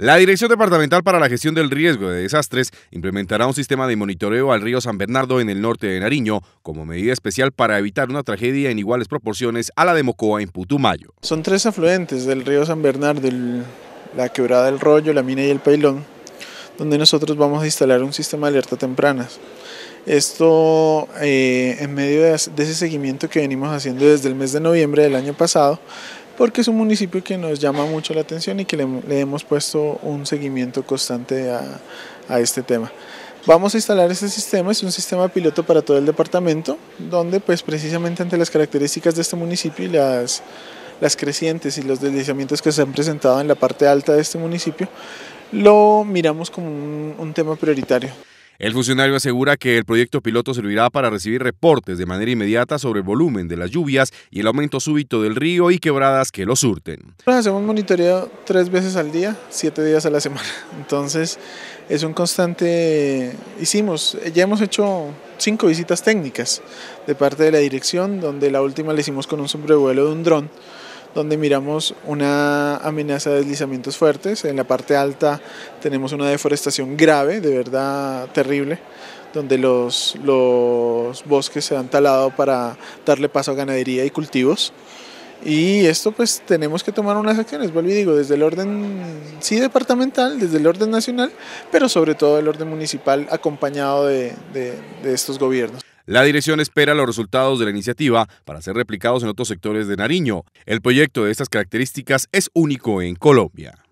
La Dirección Departamental para la Gestión del Riesgo de Desastres implementará un sistema de monitoreo al río San Bernardo en el norte de Nariño como medida especial para evitar una tragedia en iguales proporciones a la de Mocoa en Putumayo. Son tres afluentes del río San Bernardo, la quebrada del rollo, la mina y el pailón, donde nosotros vamos a instalar un sistema de alerta tempranas. Esto eh, en medio de, ese seguimiento que venimos haciendo desde el mes de noviembre del año pasado, porque es un municipio que nos llama mucho la atención y que le, hemos puesto un seguimiento constante a, este tema. Vamos a instalar este sistema, es un sistema piloto para todo el departamento, donde pues precisamente ante las características de este municipio y las, crecientes y los deslizamientos que se han presentado en la parte alta de este municipio, lo miramos como un tema prioritario. El funcionario asegura que el proyecto piloto servirá para recibir reportes de manera inmediata sobre el volumen de las lluvias y el aumento súbito del río y quebradas que lo surten. hacemos monitoreo tres veces al día, siete días a la semana. Entonces es un constante... Hicimos, ya hemos hecho cinco visitas técnicas de parte de la dirección, donde la última la hicimos con un sobrevuelo de un dron donde miramos una amenaza de deslizamientos fuertes. En la parte alta tenemos una deforestación grave, de verdad terrible, donde los, los bosques se han talado para darle paso a ganadería y cultivos. Y esto pues tenemos que tomar unas acciones, vuelvo y digo, desde el orden, sí departamental, desde el orden nacional, pero sobre todo el orden municipal acompañado de estos gobiernos. La dirección espera los resultados de la iniciativa para ser replicados en otros sectores de Nariño. El proyecto de estas características es único en Colombia.